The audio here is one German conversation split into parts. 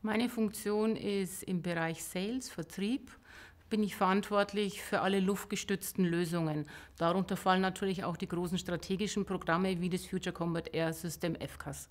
Meine Funktion ist im Bereich Sales, Vertrieb, bin ich verantwortlich für alle luftgestützten Lösungen. Darunter fallen natürlich auch die großen strategischen Programme wie das Future Combat Air System FCAS.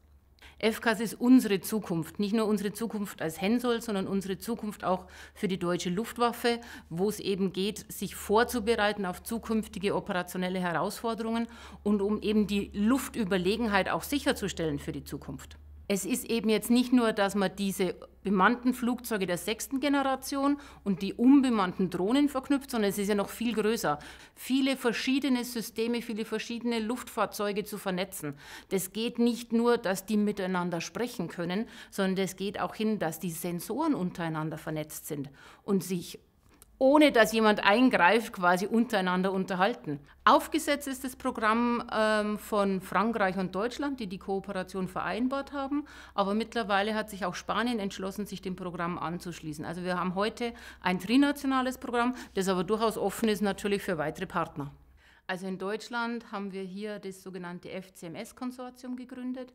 FCAS ist unsere Zukunft, nicht nur unsere Zukunft als Hensol, sondern unsere Zukunft auch für die deutsche Luftwaffe, wo es eben geht, sich vorzubereiten auf zukünftige operationelle Herausforderungen und um eben die Luftüberlegenheit auch sicherzustellen für die Zukunft es ist eben jetzt nicht nur, dass man diese bemannten Flugzeuge der sechsten Generation und die unbemannten Drohnen verknüpft, sondern es ist ja noch viel größer. Viele verschiedene Systeme, viele verschiedene Luftfahrzeuge zu vernetzen. Das geht nicht nur, dass die miteinander sprechen können, sondern es geht auch hin, dass die Sensoren untereinander vernetzt sind und sich ohne dass jemand eingreift, quasi untereinander unterhalten. Aufgesetzt ist das Programm ähm, von Frankreich und Deutschland, die die Kooperation vereinbart haben, aber mittlerweile hat sich auch Spanien entschlossen, sich dem Programm anzuschließen. Also wir haben heute ein trinationales Programm, das aber durchaus offen ist natürlich für weitere Partner. Also in Deutschland haben wir hier das sogenannte FCMS-Konsortium gegründet,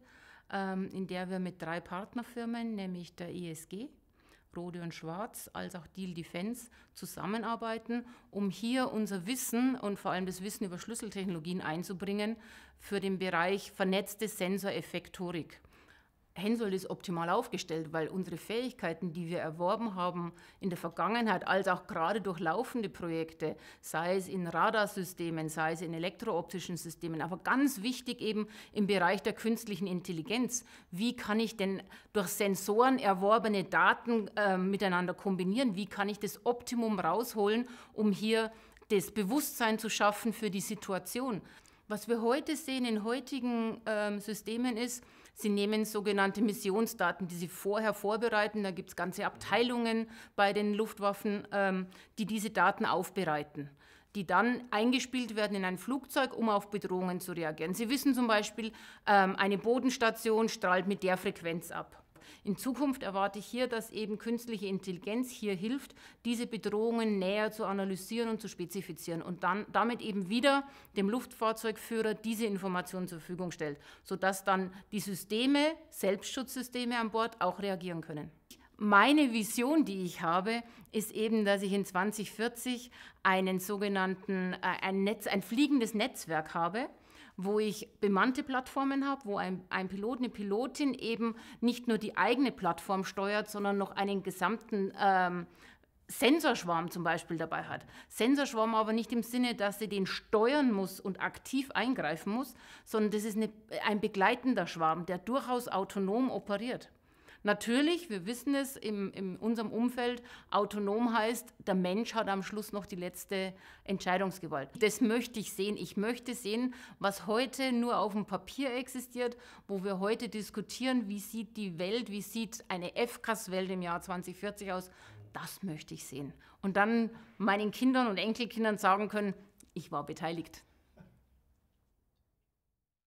ähm, in der wir mit drei Partnerfirmen, nämlich der ESG, Rode und Schwarz als auch Deal Defense zusammenarbeiten, um hier unser Wissen und vor allem das Wissen über Schlüsseltechnologien einzubringen für den Bereich vernetzte Sensoreffektorik. Hensoldt ist optimal aufgestellt, weil unsere Fähigkeiten, die wir erworben haben in der Vergangenheit, als auch gerade durch laufende Projekte, sei es in Radarsystemen, sei es in elektrooptischen Systemen, aber ganz wichtig eben im Bereich der künstlichen Intelligenz. Wie kann ich denn durch Sensoren erworbene Daten äh, miteinander kombinieren? Wie kann ich das Optimum rausholen, um hier das Bewusstsein zu schaffen für die Situation? Was wir heute sehen in heutigen äh, Systemen ist, Sie nehmen sogenannte Missionsdaten, die Sie vorher vorbereiten. Da gibt es ganze Abteilungen bei den Luftwaffen, ähm, die diese Daten aufbereiten die dann eingespielt werden in ein Flugzeug, um auf Bedrohungen zu reagieren. Sie wissen zum Beispiel, ähm, eine Bodenstation strahlt mit der Frequenz ab. In Zukunft erwarte ich hier, dass eben künstliche Intelligenz hier hilft, diese Bedrohungen näher zu analysieren und zu spezifizieren und dann damit eben wieder dem Luftfahrzeugführer diese Informationen zur Verfügung stellt, sodass dann die Systeme, Selbstschutzsysteme an Bord auch reagieren können meine Vision, die ich habe, ist eben, dass ich in 2040 einen sogenannten, äh, ein, Netz, ein fliegendes Netzwerk habe, wo ich bemannte Plattformen habe, wo ein, ein Pilot, eine Pilotin eben nicht nur die eigene Plattform steuert, sondern noch einen gesamten ähm, Sensorschwarm zum Beispiel dabei hat. Sensorschwarm aber nicht im Sinne, dass sie den steuern muss und aktiv eingreifen muss, sondern das ist eine, ein begleitender Schwarm, der durchaus autonom operiert. Natürlich, wir wissen es, im, in unserem Umfeld, autonom heißt, der Mensch hat am Schluss noch die letzte Entscheidungsgewalt. Das möchte ich sehen. Ich möchte sehen, was heute nur auf dem Papier existiert, wo wir heute diskutieren, wie sieht die Welt, wie sieht eine FKAS-Welt im Jahr 2040 aus. Das möchte ich sehen. Und dann meinen Kindern und Enkelkindern sagen können, ich war beteiligt.